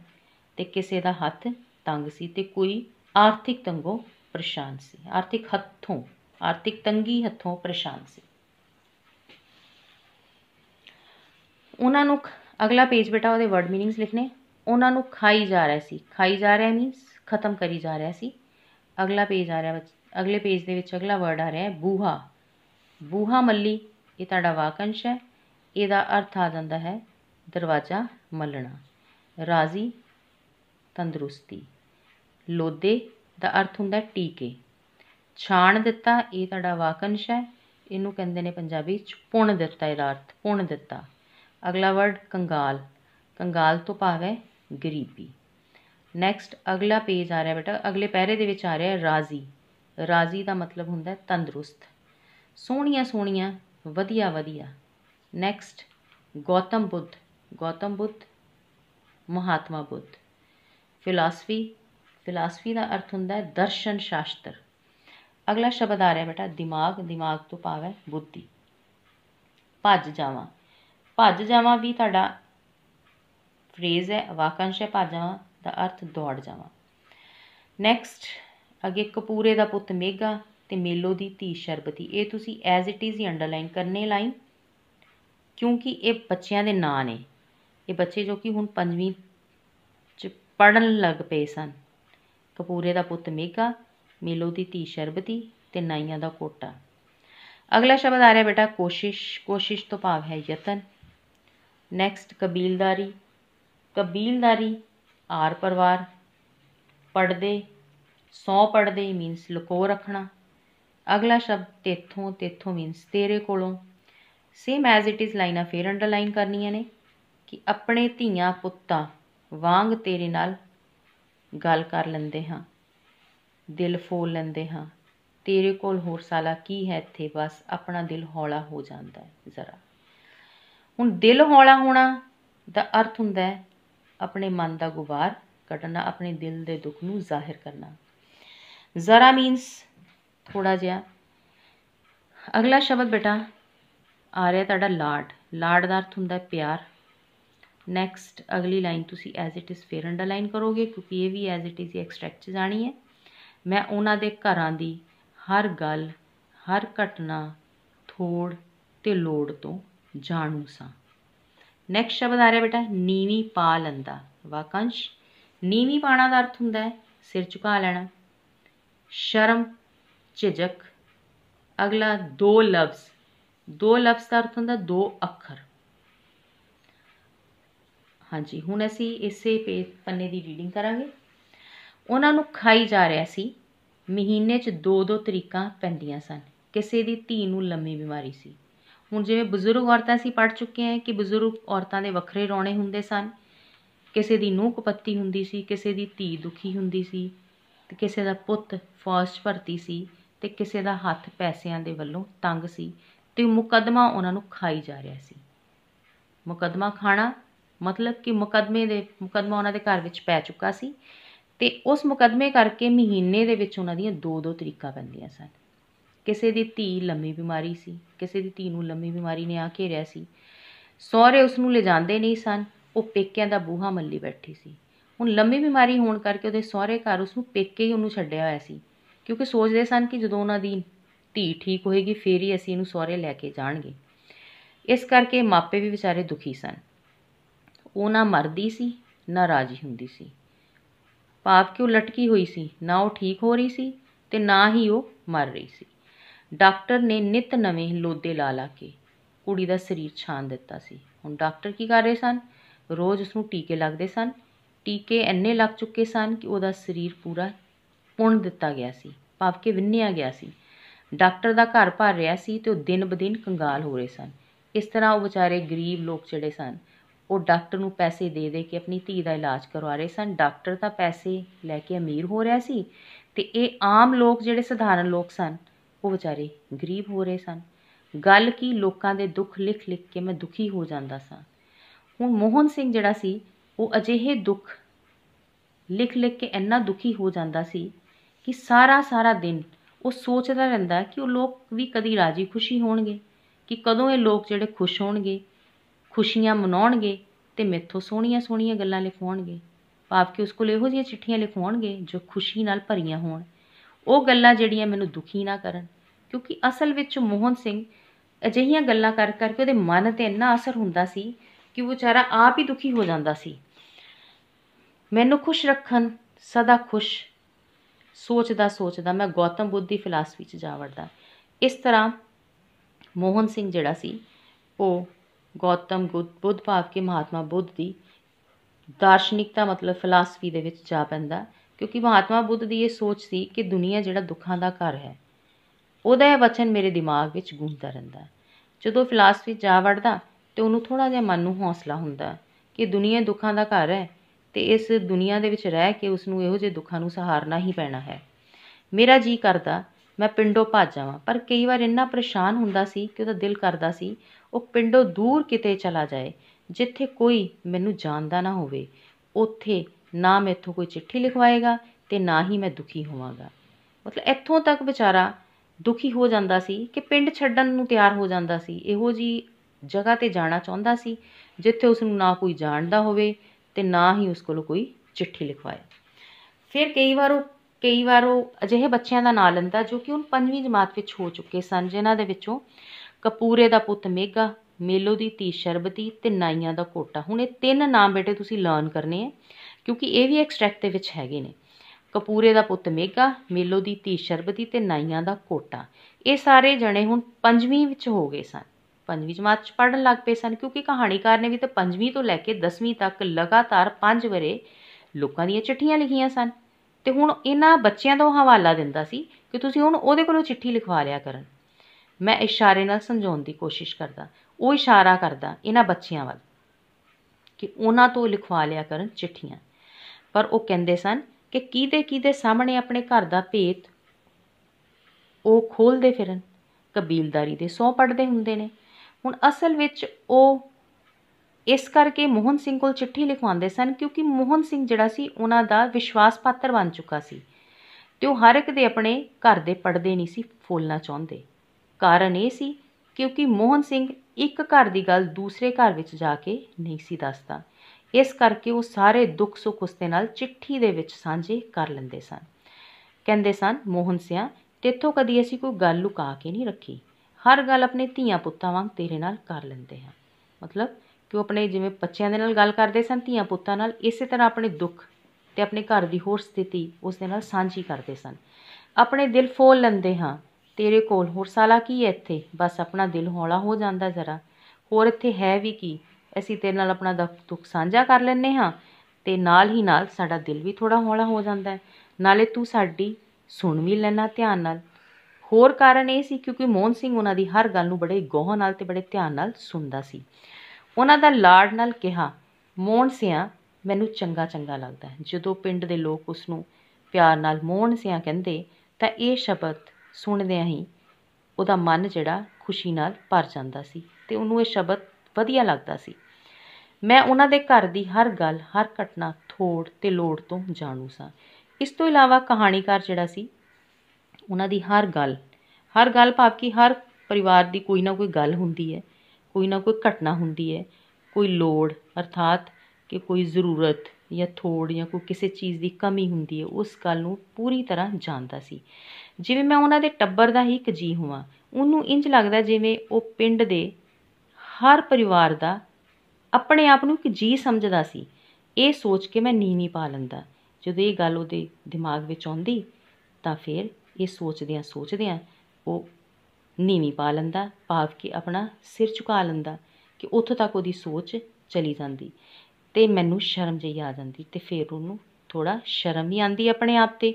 ਤੇ ਕਿਸੇ ਦਾ ਹੱਥ ਤੰਗ ਸੀ ਤੇ ਕੋਈ ਆਰਥਿਕ ਤੰਗੋ ਪਰੇਸ਼ਾਨ ਸੀ ਆਰਥਿਕ ਹੱਥੋਂ ਆਰਥਿਕ ਤੰਗੀ ਹੱਥੋਂ ਪਰੇਸ਼ਾਨ ਸੀ ਉਹਨਾਂ ਨੂੰ ਅਗਲਾ ਪੇਜ ਬੇਟਾ ਉਹਦੇ ਵਰਡ ਮੀਨਿੰਗਸ ਲਿਖਨੇ ਉਹਨਾਂ ਨੂੰ ਖਾਈ ਜਾ ਰਿਹਾ ਸੀ ਖਾਈ ਜਾ ਰਿਹਾ ਮੀਨਸ ਖਤਮ ਕਰੀ ਜਾ ਰਿਹਾ ਸੀ ਅਗਲਾ ਪੇਜ ਆ ਰਿਹਾ ਅਗਲੇ ਪੇਜ ਦੇ ਵਿੱਚ ਅਗਲਾ ਵਰਡ ਆ ਰਿਹਾ ਹੈ ਬੂਹਾ ਬੂਹਾ ਮੱਲੀ ਇਹ ਤੁਹਾਡਾ ਵਾਕੰਸ਼ ਹੈ ਇਹਦਾ ਅਰਥ ਆ ਜਾਂਦਾ ਹੈ ਦਰਵਾਜ਼ਾ ਮੱਲਣਾ ਰਾਜ਼ੀ ਤੰਦਰੁਸਤੀ ਲੋਦੇ ਦਾ ਅਰਥ ਹੁੰਦਾ ਟੀਕੇ ਛਾਣ ਦਿੱਤਾ ਇਹ ਤੁਹਾਡਾ ਵਾਕੰਸ਼ ਹੈ ਇਹਨੂੰ ਕਹਿੰਦੇ ਨੇ ਪੰਜਾਬੀ ਚ ਪੁਣ ਦਿੱਤਾ ਇਹਦਾ ਅਰਥ ਪੁਣ ਦਿੱਤਾ ਅਗਲਾ ਵਰਡ ਕੰਗਾਲ ਕੰਗਾਲ ਤੋਂ ਭਾਵ ਹੈ ਗਰੀਬੀ ਨੈਕਸਟ ਅਗਲਾ ਪੇਜ ਆ ਰਿਹਾ ਬੇਟਾ ਅਗਲੇ ਪੈਰੇ ਦੇ ਵਿੱਚ ਆ ਰਿਹਾ ਰਾਜ਼ੀ ਰਾਜ਼ੀ ਦਾ ਮਤਲਬ ਹੁੰਦਾ ਤੰਦਰੁਸਤ ਸੋਹਣੀਆਂ ਸੋਹਣੀਆਂ ਵਧੀਆ ਵਧੀਆ next Gautam Buddha Gautam Buddha Mahatma Buddha philosophy philosophy ਦਾ ਅਰਥ ਹੁੰਦਾ ਹੈ ਦਰਸ਼ਨ ਸ਼ਾਸਤਰ ਅਗਲਾ ਸ਼ਬਦ ਆ ਰਿਹਾ ਬੇਟਾ ਦਿਮਾਗ ਦਿਮਾਗ ਤੋਂ ਭਾਵ ਹੈ ਬੁੱਧੀ ਭੱਜ ਜਾਵਾਂ ਭੱਜ ਜਾਵਾਂ ਵੀ ਤੁਹਾਡਾ ਫਰੇਜ਼ ਹੈ ਵਾਕੰਸ਼ ਹੈ ਭੱਜ ਜਾਵਾਂ ਦਾ ਅਰਥ ਦੌੜ ਜਾਵਾਂ ਨੈਕਸਟ ਅਗੇ ਕਪੂਰੇ ਦਾ ਪੁੱਤ ਮੇਗਾ ਤੇ ਮੇਲੋ ਦੀ ਧੀ ਸ਼ਰਬਤੀ ਇਹ ਤੁਸੀਂ ਐਜ਼ ਇਟ ਇਜ਼ ਹੀ ਅੰਡਰਲਾਈਨ ਕਰਨੇ ਲਾਈਨ ਕਿਉਂਕਿ ਇਹ ਬੱਚਿਆਂ ਦੇ ਨਾਂ ਨੇ ਇਹ ਬੱਚੇ ਜੋ ਕਿ ਹੁਣ ਪੰਜਵੀਂ ਚ ਪੜਨ ਲੱਗ ਪਏ ਸਨ ਕਪੂਰੇ ਦਾ ਪੁੱਤ ਮੇਗਾ ਮੇਲੋ ਦੀ ਧੀ ਸ਼ਰਬਤੀ ਤੇ ਨਾਈਆਂ ਦਾ ਕੋਟਾ ਅਗਲਾ ਸ਼ਬਦ ਆ ਰਿਹਾ ਬੇਟਾ ਕੋਸ਼ਿਸ਼ ਕੋਸ਼ਿਸ਼ ਤੋਂ ਭਾਵ ਹੈ ਯਤਨ ਨੈਕਸਟ ਕਬੀਲਦਾਰੀ ਕਬੀਲਦਾਰੀ ਆਰ ਪਰਿਵਾਰ ਪੜਦੇ ਸੌ ਪੜਦੇ ਮੀਨਸ ਲਕੋ ਰੱਖਣਾ ਅਗਲਾ ਸ਼ਬਦ ਤੇਥੋਂ ਤੇਥੋਂ ਮੀਨਸ ਤੇਰੇ ਕੋਲੋਂ ਸੇਮ ਐਜ਼ ਇਟ ਇਜ਼ ਲਾਈਨਾਂ ਫੇਰ ਅੰਡਰਲਾਈਨ ਕਰਨੀਆਂ ਨੇ ਕਿ ਆਪਣੇ ਧੀਆਂ ਪੁੱਤਾਂ ਵਾਂਗ ਤੇਰੇ ਨਾਲ ਗੱਲ ਕਰ ਲੈਂਦੇ ਹਾਂ ਦਿਲ ਫੋਲ ਲੈਂਦੇ ਹਾਂ ਤੇਰੇ ਕੋਲ ਹੋਰ ਸਾਲਾ ਕੀ ਹੈ ਇੱਥੇ ਬਸ ਆਪਣਾ ਦਿਲ ਹੌਲਾ ਹੋ ਜਾਂਦਾ ਹੈ ਜ਼ਰਾ ਹੁਣ ਦਿਲ ਹੌਲਾ ਹੋਣਾ ਦਾ ਅਰਥ ਹੁੰਦਾ ਹੈ ਆਪਣੇ ਮਨ ਦਾ ਗੁਬਾਰ ਕੱਢਣਾ ਆਪਣੇ ਦਿਲ ਦੇ ਦੁੱਖ ਨੂੰ ਜ਼ਾਹਿਰ ਕਰਨਾ ਜ਼ਰਾ ਮੀਨਸ ਥੋੜਾ ਜਿਹਾ ਅਗਲਾ ਸ਼ਬਦ ਬੇਟਾ ਆ ਰਿਹਾ ਤੁਹਾਡਾ ਲਾਡ ਲਾਡ ਦਾ ਅਰਥ ਹੁੰਦਾ ਪਿਆਰ ਨੈਕਸਟ ਅਗਲੀ ਲਾਈਨ ਤੁਸੀਂ ਐਜ਼ ਇਟ ਇਜ਼ ਫੇਰ ਅੰਡਰਲਾਈਨ ਕਰੋਗੇ ਕਿਉਂਕਿ ਇਹ ਵੀ ਐਜ਼ ਇਟ ਇਜ਼ ਐਕਸਟ੍ਰੈਕਟ ਜਾਣੀ ਹੈ ਮੈਂ ਉਹਨਾਂ ਦੇ ਘਰਾਂ ਦੀ ਹਰ ਗੱਲ ਹਰ ਘਟਨਾ ਥੋੜ ਤੇ ਲੋੜ ਤੋਂ ਜਾਣੂ ਸਾਂ ਨੈਕਸਟ ਸ਼ਬਦ ਆ ਰਿਹਾ ਬੇਟਾ ਨੀਵੀਂ ਪਾ ਲੰਦਾ ਵਾਕੰਸ਼ ਨੀਵੀਂ ਪਾਣਾ ਦਾ ਅਰਥ ਹੁੰਦਾ ਹੈ ਸਿਰ ਝੁਕਾ ਲੈਣਾ ਸ਼ਰਮ ਝਿਜਕ ਅਗਲਾ ਦੋ ਲਫ਼ਜ਼ ਦੋ ਲਫ਼ਜ਼ ਦਾ ਅਰਥ ਹੁੰਦਾ ਦੋ ਅੱਖਰ ਹਾਂਜੀ ਹੁਣ ਅਸੀਂ ਇਸੇ ਪੇ ਪੰਨੇ ਦੀ ਰੀਡਿੰਗ ਕਰਾਂਗੇ ਉਹਨਾਂ ਨੂੰ ਖਾਈ ਜਾ ਰਿਹਾ ਸੀ ਮਹੀਨੇ 'ਚ ਦੋ ਦੋ ਤਰੀਕਾਂ ਪੈਂਦੀਆਂ ਸਨ ਕਿਸੇ ਦੀ ਧੀ ਨੂੰ ਲੰਮੀ ਬਿਮਾਰੀ ਸੀ ਹੁਣ ਜਿਵੇਂ ਬਜ਼ੁਰਗ ਔਰਤਾਂ ਸੀ ਪੜ ਚੁੱਕੇ ਹਾਂ ਕਿ ਬਜ਼ੁਰਗ ਔਰਤਾਂ ਦੇ ਵੱਖਰੇ ਰੋਣੇ ਹੁੰਦੇ ਸਨ ਕਿਸੇ ਦੀ ਨੂੰਹ ਕੁਪੱਤੀ ਹੁੰਦੀ ਸੀ ਕਿਸੇ ਦੀ ਧੀ ਦੁਖੀ ਹੁੰਦੀ ਸੀ ਤੇ ਕਿਸੇ ਦਾ ਪੁੱਤ ਫੌਜ 'ਚ ਭਰਤੀ ਸੀ ਤੇ ਕਿਸੇ ਦਾ ਹੱਥ ਪੈਸਿਆਂ ਦੇ ਵੱਲੋਂ ਤੰਗ ਸੀ ਤੇ ਮੁਕਦਮਾ ਉਹਨਾਂ ਨੂੰ ਖਾਈ ਜਾ ਰਿਹਾ ਸੀ ਮੁਕਦਮਾ ਖਾਣਾ ਮਤਲਬ ਕਿ ਮੁਕਦਮੇ ਦੇ ਮੁਕਦਮਾ ਉਹਨਾਂ ਦੇ ਘਰ ਵਿੱਚ ਪੈ ਚੁੱਕਾ ਸੀ ਤੇ ਉਸ ਮੁਕਦਮੇ ਕਰਕੇ ਮਹੀਨੇ ਦੇ ਵਿੱਚ ਉਹਨਾਂ ਦੀਆਂ ਦੋ ਦੋ ਤਰੀਕਾ ਪੈਂਦੀਆਂ ਸਨ ਕਿਸੇ ਦੀ ਧੀ ਲੰਮੀ ਬਿਮਾਰੀ ਸੀ ਕਿਸੇ ਦੀ ਧੀ ਨੂੰ ਲੰਮੀ ਬਿਮਾਰੀ ਨੇ ਆ ਘੇਰਿਆ ਸੀ ਸਹੁਰੇ ਉਸ ਨੂੰ ਲਿਜਾਂਦੇ ਨਹੀਂ ਸਨ ਉਹ ਪੇਕਿਆਂ ਦਾ ਬੂਹਾ ਮੱਲੀ ਬੈਠੀ ਸੀ ਹੁਣ ਲੰਮੀ ਬਿਮਾਰੀ ਹੋਣ ਕਰਕੇ ਉਹਦੇ ਸਹੁਰੇ ਘਰ ਉਸ ਨੂੰ ਪੇਕੇ ਹੀ ਉਹਨੂੰ ਛੱਡਿਆ ਹੋਇਆ ਸੀ ਕਿਉਂਕਿ ਸੋਚਦੇ ਸਨ ਕਿ ਜਦੋਂ ਉਹਨਾਂ ਦੀ ਧੀ ਠੀਕ ਹੋਏਗੀ ਫੇਰ ਹੀ ਅਸੀਂ ਇਹਨੂੰ ਸਹੁਰੇ ਲੈ ਕੇ ਜਾਣਗੇ ਇਸ ਕਰਕੇ ਮਾਪੇ ਵੀ ਵਿਚਾਰੇ ਦੁਖੀ ਸਨ ਉਹ ਨਾ ਮਰਦੀ ਸੀ ਨਾ ਰਾਜੀ ਹੁੰਦੀ ਸੀ ਪਾਪ ਕਿ ਉਹ ਲਟਕੀ ਹੋਈ ਸੀ ਨਾ ਉਹ ਠੀਕ ਹੋ ਰਹੀ ਸੀ ਤੇ ਨਾ ਹੀ ਉਹ ਮਰ ਰਹੀ ਸੀ ਡਾਕਟਰ ਨੇ ਨਿਤ ਨਵੇਂ ਲੋਦੇ ਲਾ ਲਾ ਕੇ ਕੁੜੀ ਦਾ ਸਰੀਰ ਛਾਨ ਦਿੱਤਾ ਸੀ ਹੁਣ ਡਾਕਟਰ ਕੀ ਕਰ ਰਹੇ ਸਨ ਰੋਜ਼ ਉਸ ਨੂੰ ਟੀਕੇ ਲੱਗਦੇ ਸਨ ਟੀਕੇ ਐਨੇ ਲੱਗ ਚੁੱਕੇ ਸਨ ਕਿ ਉਹਦਾ ਸਰੀਰ ਪੂਰਾ ਪੁਣ ਦਿੱਤਾ ਗਿਆ ਸੀ ਭਾਵ ਕਿ ਵਿੰਨਿਆ ਗਿਆ ਸੀ ਡਾਕਟਰ ਦਾ ਘਰ ਭਰ ਰਿਹਾ ਸੀ ਤੇ ਉਹ ਦਿਨ ਬਦਿਨ ਕੰਗਾਲ ਹੋ ਰਹੇ ਸਨ ਇਸ ਤਰ੍ਹਾਂ ਉਹ ਵਿਚਾਰੇ ਗਰੀਬ ਲੋਕ ਜਿਹੜੇ ਸਨ ਉਹ ਡਾਕਟਰ ਨੂੰ ਪੈਸੇ ਦੇ ਦੇ ਕੇ ਆਪਣੀ ਧੀ ਦਾ ਇਲਾਜ ਕਰਵਾ ਰਹੇ ਸਨ ਡਾਕਟਰ ਤਾਂ ਪੈਸੇ ਲੈ ਕੇ ਅਮੀਰ ਹੋ ਰਿਹਾ ਸੀ ਤੇ ਇਹ ਆਮ ਲੋਕ ਜਿਹੜੇ ਸਧਾਰਨ ਲੋਕ ਸਨ ਉਹ ਵਿਚਾਰੇ ਗਰੀਬ ਹੋ ਰਹੇ ਸਨ ਗੱਲ ਕੀ ਲੋਕਾਂ ਦੇ ਦੁੱਖ ਲਿਖ ਲਿਖ ਕੇ ਮੈਂ ਦੁਖੀ ਹੋ ਜਾਂਦਾ ਸਾਂ ਹੁਣ ਮੋਹਨ ਸਿੰਘ ਜਿਹੜਾ ਸੀ ਉਹ ਅਜਿਹੇ ਦੁੱਖ ਲਿਖ ਲਿਖ ਕੇ ਇੰਨਾ ਦੁਖੀ ਹੋ ਜਾਂਦਾ ਸੀ ਕਿ ਸਾਰਾ ਸਾਰਾ ਦਿਨ ਉਹ ਸੋਚਦਾ ਰਹਿੰਦਾ ਕਿ ਉਹ ਲੋਕ ਵੀ ਕਦੀ ਰਾਜੀ ਖੁਸ਼ੀ ਹੋਣਗੇ ਕਿ ਕਦੋਂ ਇਹ ਲੋਕ ਜਿਹੜੇ ਖੁਸ਼ ਹੋਣਗੇ ਖੁਸ਼ੀਆਂ ਮਨਾਉਣਗੇ ਤੇ ਮੈਥੋਂ ਸੋਹਣੀਆਂ ਸੋਹਣੀਆਂ ਗੱਲਾਂ ਲਿਖਵਾਉਣਗੇ ਪਾਪ ਕਿ ਉਸ ਕੋਲ ਇਹੋ ਜਿਹੀਆਂ ਚਿੱਠੀਆਂ ਲਿਖਵਾਉਣਗੇ ਜੋ ਖੁਸ਼ੀ ਨਾਲ ਭਰੀਆਂ ਹੋਣ ਉਹ ਗੱਲਾਂ ਜਿਹੜੀਆਂ ਮੈਨੂੰ ਦੁਖੀ ਨਾ ਕਰਨ ਕਿਉਂਕਿ ਅਸਲ ਵਿੱਚ ਮੋਹਨ ਸਿੰਘ ਅਜਿਹੀਆਂ ਗੱਲਾਂ ਕਰ ਕਰਕੇ ਉਹਦੇ ਮਨ ਤੇ ਇੰਨਾ ਅਸਰ ਹੁੰਦਾ ਸੀ ਕਿ ਉਹ ਵਿਚਾਰਾ ਆਪ ਹੀ ਦੁਖੀ ਹੋ ਜਾਂਦਾ ਸੀ ਮੈਨੂੰ ਖੁਸ਼ ਰੱਖਣ ਸਦਾ ਖੁਸ਼ ਸੋਚਦਾ ਸੋਚਦਾ ਮੈਂ ਗੌਤਮ ਬੁੱਧ ਦੀ ਫਿਲਾਸਫੀ 'ਚ ਜਾ ਵੜਦਾ ਇਸ ਤਰ੍ਹਾਂ ਮੋਹਨ ਸਿੰਘ ਜਿਹੜਾ ਸੀ ਉਹ ਗੌਤਮ ਬੁੱਧ ਭਾਵ ਕਿ ਮਹਾਤਮਾ ਬੁੱਧ ਦੀ ਦਾਰਸ਼ਨਿਕਤਾ ਮਤਲਬ ਫਿਲਾਸਫੀ ਦੇ ਵਿੱਚ ਜਾ ਪੈਂਦਾ ਕਿਉਂਕਿ ਮਹਾਤਮਾ ਬੁੱਧ ਦੀ ਇਹ ਸੋਚ ਸੀ ਕਿ ਦੁਨੀਆ ਜਿਹੜਾ ਦੁੱਖਾਂ ਦਾ ਘਰ ਹੈ ਉਹਦਾ ਇਹ ਵਚਨ ਮੇਰੇ ਦਿਮਾਗ ਵਿੱਚ ਗੂੰਜਦਾ ਰਹਿੰਦਾ ਜਦੋਂ ਫਿਲਾਸਫੀ ਜਾ ਵੜਦਾ ਤੇ ਉਹਨੂੰ ਥੋੜਾ ਜਿਹਾ ਮਨ ਨੂੰ ਹੌਸਲਾ ਹੁੰਦਾ ਕਿ ਦੁਨੀਆ ਦੁੱਖਾਂ ਦਾ ਘਰ ਹੈ ਤੇ ਇਸ ਦੁਨੀਆ ਦੇ ਵਿੱਚ ਰਹਿ ਕੇ ਉਸ ਨੂੰ ਇਹੋ ਜਿਹੇ ਦੁੱਖਾਂ ਨੂੰ ਸਹਾਰਨਾ ਹੀ ਪੈਣਾ ਹੈ ਮੇਰਾ ਜੀ ਕਰਦਾ ਮੈਂ ਪਿੰਡੋਂ ਭੱਜ ਜਾਵਾਂ ਪਰ ਕਈ ਵਾਰ ਇੰਨਾ ਪਰੇਸ਼ਾਨ ਹੁੰਦਾ ਸੀ ਕਿ ਉਹਦਾ ਦਿਲ ਕਰਦਾ ਸੀ ਉਹ ਪਿੰਡੋਂ ਦੂਰ ਕਿਤੇ ਚਲਾ ਜਾਏ ਜਿੱਥੇ ਕੋਈ ਮੈਨੂੰ ਜਾਣਦਾ ਨਾ ਹੋਵੇ ਉੱਥੇ ਨਾ ਮੈਥੋਂ ਕੋਈ ਚਿੱਠੀ ਲਿਖਵਾਏਗਾ ਤੇ ਨਾ ਹੀ ਮੈਂ ਦੁਖੀ ਹੋਵਾਂਗਾ ਮਤਲਬ ਇੱਥੋਂ ਤੱਕ ਵਿਚਾਰਾ ਦੁਖੀ ਹੋ ਜਾਂਦਾ ਸੀ ਕਿ ਪਿੰਡ ਛੱਡਣ ਨੂੰ ਤਿਆਰ ਹੋ ਜਾਂਦਾ ਸੀ ਇਹੋ ਜੀ ਜਗ੍ਹਾ ਤੇ ਜਾਣਾ ਚਾਹੁੰਦਾ ਸੀ ਜਿੱਥੇ ਉਸ ਨੂੰ ਨਾ ਕੋਈ ਜਾਣਦਾ ਹੋਵੇ ਤੇ ਨਾ ਹੀ ਉਸ ਕੋਲ ਕੋਈ ਚਿੱਠੀ ਲਿਖਵਾਏ ਫਿਰ ਕਈ ਵਾਰ ਉਹ ਕਈ ਵਾਰ ਉਹ ਅਜਿਹੇ ਬੱਚਿਆਂ ਦਾ ਨਾਂ ਲੈਂਦਾ ਜੋ ਕਿ ਹੁਣ ਪੰਜਵੀਂ ਜਮਾਤ ਵਿੱਚ ਹੋ ਚੁੱਕੇ ਸਨ ਜਿਨ੍ਹਾਂ ਦੇ ਵਿੱਚੋਂ ਕਪੂਰੇ ਦਾ ਪੁੱਤ ਮੇਗਾ ਮੇਲੋ ਦੀ ਧੀ ਸ਼ਰਬਤੀ ਤੇ ਨਾਈਆਂ ਦਾ ਕੋਟਾ ਹੁਣ ਇਹ ਤਿੰਨ ਨਾਮ ਬੇਟੇ ਤੁਸੀਂ ਲਰਨ ਕਰਨੇ ਆ ਕਿਉਂਕਿ ਇਹ ਵੀ ਐਕਸਟ੍ਰੈਕਟ ਦੇ ਵਿੱਚ ਹੈਗੇ ਨੇ ਕਪੂਰੇ ਦਾ ਪੁੱਤ ਮੇਗਾ ਮੇਲੋ ਦੀ ਧੀ ਸ਼ਰਬਤੀ ਤੇ ਨਾਈਆਂ ਦਾ ਕੋਟਾ ਇਹ ਸਾਰੇ ਜਣੇ ਹੁਣ ਪੰਜਵੀਂ ਵਿੱਚ ਹੋ ਗਏ ਸਨ ਪੰਜਵੀਂ ਜਮਾਤ 'ਚ ਪੜਨ ਲੱਗ ਪਏ ਸਨ ਕਿਉਂਕਿ ਕਹਾਣੀਕਾਰ ਨੇ ਵੀ ਤਾਂ ਪੰਜਵੀਂ ਤੋਂ ਲੈ ਕੇ 10ਵੀਂ ਤੱਕ ਲਗਾਤਾਰ 5 ਵਰੇ ਲੋਕਾਂ ਦੀਆਂ ਚਿੱਠੀਆਂ ਲਿਖੀਆਂ ਸਨ ਤੇ ਹੁਣ ਇਹਨਾਂ ਬੱਚਿਆਂ ਦਾ ਹਵਾਲਾ ਦਿੰਦਾ ਸੀ ਕਿ ਤੁਸੀਂ ਹੁਣ ਉਹਦੇ ਕੋਲੋਂ ਚਿੱਠੀ ਲਿਖਵਾ ਲਿਆ ਕਰਨ ਮੈਂ ਇਸ਼ਾਰੇ ਨਾਲ ਸਮਝਾਉਣ ਦੀ ਕੋਸ਼ਿਸ਼ ਕਰਦਾ ਉਹ ਇਸ਼ਾਰਾ ਕਰਦਾ ਇਹਨਾਂ ਬੱਚਿਆਂ ਵੱਲ ਕਿ ਉਹਨਾਂ ਤੋਂ ਲਿਖਵਾ ਲਿਆ ਕਰਨ ਚਿੱਠੀਆਂ ਪਰ ਉਹ ਕਹਿੰਦੇ ਸਨ ਕਿ ਕਿਹਦੇ ਕਿਹਦੇ ਸਾਹਮਣੇ ਆਪਣੇ ਘਰ ਦਾ ਭੇਤ ਉਹ ਖੋਲਦੇ ਫਿਰਨ ਕਬੀਲਦਾਰੀ ਦੇ ਸੌ ਪੜਦੇ ਹੁੰਦੇ ਨੇ ਹੁਣ ਅਸਲ ਵਿੱਚ ਉਹ ਇਸ ਕਰਕੇ ਮੋਹਨ ਸਿੰਘ ਕੋਲ ਚਿੱਠੀ ਲਿਖਵਾਉਂਦੇ ਸਨ ਕਿਉਂਕਿ ਮੋਹਨ ਸਿੰਘ ਜਿਹੜਾ ਸੀ ਉਹਨਾਂ ਦਾ ਵਿਸ਼ਵਾਸ ਪਾਤਰ ਬਣ ਚੁੱਕਾ ਸੀ ਤੇ ਉਹ ਹਰ ਇੱਕ ਦੇ ਆਪਣੇ ਘਰ ਦੇ ਪੜਦੇ ਨਹੀਂ ਸੀ ਫੋਲਣਾ ਚਾਹੁੰਦੇ ਕਾਰਨ ਇਹ ਸੀ ਕਿਉਂਕਿ ਮੋਹਨ ਸਿੰਘ ਇੱਕ ਘਰ ਦੀ ਗੱਲ ਦੂਸਰੇ ਘਰ ਵਿੱਚ ਜਾ ਕੇ ਨਹੀਂ ਸੀ ਦੱਸਦਾ ਇਸ ਕਰਕੇ ਉਹ ਸਾਰੇ ਦੁੱਖ ਸੁੱਖ ਉਸ ਦੇ ਨਾਲ ਚਿੱਠੀ ਦੇ ਵਿੱਚ ਸਾਂਝੇ ਕਰ ਲੈਂਦੇ ਸਨ ਕਹਿੰਦੇ ਸਨ ਮੋਹਨ ਸਿਆ ਤੇਥੋਂ ਕਦੀ ਅਸੀਂ ਕੋਈ ਗੱਲ ਲੁਕਾ ਕੇ ਨਹੀਂ ਰੱਖੀ ਹਰ ਗੱਲ ਆਪਣੇ ਧੀਆਂ ਪੁੱਤਾਂ ਵਾਂਗ ਤੇਰੇ ਨਾਲ ਕਰ ਲੈਂਦੇ ਹਨ ਮਤਲਬ ਕਿ ਉਹ ਆਪਣੇ ਜਿਵੇਂ ਬੱਚਿਆਂ ਦੇ ਨਾਲ ਗੱਲ ਕਰਦੇ ਸਨ ਧੀਆਂ ਪੁੱਤਾਂ ਨਾਲ ਇਸੇ ਤਰ੍ਹਾਂ ਆਪਣੇ ਦੁੱਖ ਤੇ ਆਪਣੇ ਘਰ ਦੀ ਹੋਰ ਸਥਿਤੀ ਉਸ ਦੇ ਨਾਲ ਸਾਂਝੀ ਕਰਦੇ ਸਨ ਆਪਣੇ ਦਿਲ ਫੋਲ ਲੈਂਦੇ ਹਾਂ ਤੇਰੇ ਕੋਲ ਹੋਰ ਸਾਲਾ ਕੀ ਹੈ ਇੱਥੇ ਬਸ ਆਪਣਾ ਦਿਲ ਹੌਲਾ ਹੋ ਜਾਂਦਾ ਜ਼ਰਾ ਹੋਰ ਇੱਥੇ ਹੈ ਵੀ ਕੀ ਅਸੀਂ ਤੇਰੇ ਨਾਲ ਆਪਣਾ ਦੁੱਖ ਸਾਂਝਾ ਕਰ ਲੈਂਦੇ ਹਾਂ ਤੇ ਨਾਲ ਹੀ ਨਾਲ ਸਾਡਾ ਦਿਲ ਵੀ ਥੋੜਾ ਹੌਲਾ ਹੋ ਜਾਂਦਾ ਹੈ ਨਾਲੇ ਤੂੰ ਸਾਡੀ ਸੁਣ ਵੀ ਲੈਣਾ ਧਿਆਨ ਨਾਲ ਹੋਰ ਕਾਰਨ ਇਹ ਸੀ ਕਿਉਂਕਿ ਮੋਹਨ ਸਿੰਘ ਉਹਨਾਂ ਦੀ ਹਰ ਗੱਲ ਨੂੰ ਬੜੇ ਗੌਹ ਨਾਲ ਤੇ ਬੜੇ ਧਿਆਨ ਨਾਲ ਸੁਣਦਾ ਸੀ ਉਹਨਾਂ ਦਾ ਲਾਰਡ ਨਾਲ ਕਿਹਾ ਮੋਹਨ ਸਿਆ ਮੈਨੂੰ ਚੰਗਾ ਚੰਗਾ ਲੱਗਦਾ ਜਦੋਂ ਪਿੰਡ ਦੇ ਲੋਕ ਉਸ ਨੂੰ ਪਿਆਰ ਨਾਲ ਮੋਹਨ ਸਿਆ ਕਹਿੰਦੇ ਤਾਂ ਇਹ ਸ਼ਬਦ ਸੁਣਦਿਆਂ ਹੀ ਉਹਦਾ ਮਨ ਜਿਹੜਾ ਖੁਸ਼ੀ ਨਾਲ ਭਰ ਜਾਂਦਾ ਸੀ ਤੇ ਉਹਨੂੰ ਇਹ ਸ਼ਬਦ ਵਧੀਆ ਲੱਗਦਾ ਸੀ ਮੈਂ ਉਹਨਾਂ ਦੇ ਘਰ ਦੀ ਹਰ ਗੱਲ ਹਰ ਘਟਨਾ ਥੋੜ ਤੇ ਲੋੜ ਤੋਂ ਜਾਣੂ ਸਾਂ ਇਸ ਤੋਂ ਇਲਾਵਾ ਕਹਾਣੀਕਾਰ ਜਿਹੜਾ ਸੀ ਉਹਨਾਂ ਦੀ ਹਰ ਗੱਲ ਹਰ ਗੱਲ ਭਾਵ ਕਿ ਹਰ ਪਰਿਵਾਰ ਦੀ ਕੋਈ ਨਾ ਕੋਈ ਗੱਲ ਹੁੰਦੀ ਹੈ ਕੋਈ ਨਾ ਕੋਈ ਘਟਨਾ ਹੁੰਦੀ ਹੈ ਕੋਈ ਲੋੜ ਅਰਥਾਤ ਕਿ ਕੋਈ ਜ਼ਰੂਰਤ ਜਾਂ ਥੋੜ ਜਾਂ ਕੋਈ ਕਿਸੇ ਚੀਜ਼ ਦੀ ਕਮੀ ਹੁੰਦੀ ਹੈ ਉਸ ਗੱਲ ਨੂੰ ਪੂਰੀ ਤਰ੍ਹਾਂ ਜਾਣਦਾ ਸੀ ਜਿਵੇਂ ਮੈਂ ਉਹਨਾਂ ਦੇ ਟੱਬਰ ਦਾ ਹੀ ਇੱਕ ਜੀ ਹੋਵਾਂ ਉਹਨੂੰ ਇੰਜ ਲੱਗਦਾ ਜਿਵੇਂ ਉਹ ਪਿੰਡ ਦੇ ਹਰ ਪਰਿਵਾਰ ਦਾ ਆਪਣੇ ਆਪ ਨੂੰ ਇੱਕ ਜੀ ਸਮਝਦਾ ਸੀ ਇਹ ਸੋਚ ਕੇ ਮੈਂ ਨੀਵੀਂ ਪਾ ਲੈਂਦਾ ਜਦੋਂ ਇਹ ਗੱਲ ਉਹਦੇ ਦਿਮਾਗ ਵਿੱਚ ਆਉਂਦੀ ਤਾਂ ਫਿਰ ਇਹ ਸੋਚਦਿਆਂ ਸੋਚਦਿਆਂ ਉਹ ਨੀਵੀਂ ਪਾ ਲੈਂਦਾ ਭਾਵ ਕਿ ਆਪਣਾ ਸਿਰ ਝੁਕਾ ਲੈਂਦਾ ਕਿ ਉੱਥੋਂ ਤੱਕ ਉਹਦੀ ਸੋਚ ਚਲੀ ਜਾਂਦੀ ਤੇ ਮੈਨੂੰ ਸ਼ਰਮ ਜਿਹੀ ਆ ਜਾਂਦੀ ਤੇ ਫਿਰ ਉਹਨੂੰ ਥੋੜਾ ਸ਼ਰਮ ਵੀ ਆਂਦੀ ਆਪਣੇ ਆਪ ਤੇ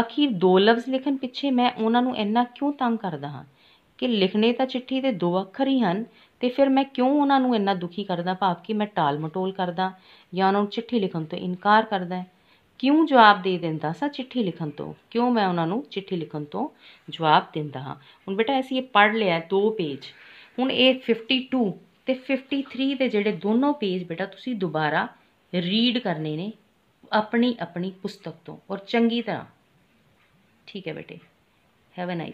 ਅਖੀਰ ਦੋ ਲਫ਼ਜ਼ ਲਿਖਣ ਪਿੱਛੇ ਮੈਂ ਉਹਨਾਂ ਨੂੰ ਇੰਨਾ ਕਿਉਂ ਤੰਗ ਕਰਦਾ ਹਾਂ ਕਿ ਲਿਖਨੇ ਤਾਂ ਚਿੱਠੀ ਦੇ ਦੋ ਅੱਖਰ ਹੀ ਹਨ ਤੇ ਫਿਰ ਮੈਂ ਕਿਉਂ ਉਹਨਾਂ ਨੂੰ ਇੰਨਾ ਦੁਖੀ ਕਰਦਾ ਭਾਵ ਕਿ ਮੈਂ ਟਾਲ ਮਟੋਲ ਕਰਦਾ ਜਾਂ ਉਹਨਾਂ ਨੂੰ ਚਿੱਠੀ ਲਿਖਣ ਤੋਂ ਇਨਕਾਰ ਕਰਦਾ ਕਿਉਂ ਜਵਾਬ ਦੇ ਦਿੰਦਾ ਸਾਂ ਚਿੱਠੀ ਲਿਖਣ ਤੋਂ ਕਿਉਂ ਮੈਂ ਉਹਨਾਂ ਨੂੰ ਚਿੱਠੀ ਲਿਖਣ ਤੋਂ ਜਵਾਬ ਦਿੰਦਾ ਹਾਂ ਹੁਣ ਬੇਟਾ ਅਸੀਂ ਇਹ ਪੜ੍ਹ ਲਿਆ ਦੋ ਪੇਜ ਹੁਣ ਇਹ 52 ਤੇ 53 ਦੇ ਜਿਹੜੇ ਦੋਨੋਂ ਪੇਜ ਬੇਟਾ ਤੁਸੀਂ ਦੁਬਾਰਾ ਰੀਡ ਕਰਨੇ ਨੇ ਆਪਣੀ ਆਪਣੀ ਪੁਸਤਕ ਤੋਂ ਔਰ ਚੰਗੀ ਤਰ੍ਹਾਂ ਠੀਕ ਹੈ ਬੇਟੇ ਹੈਵ ਅ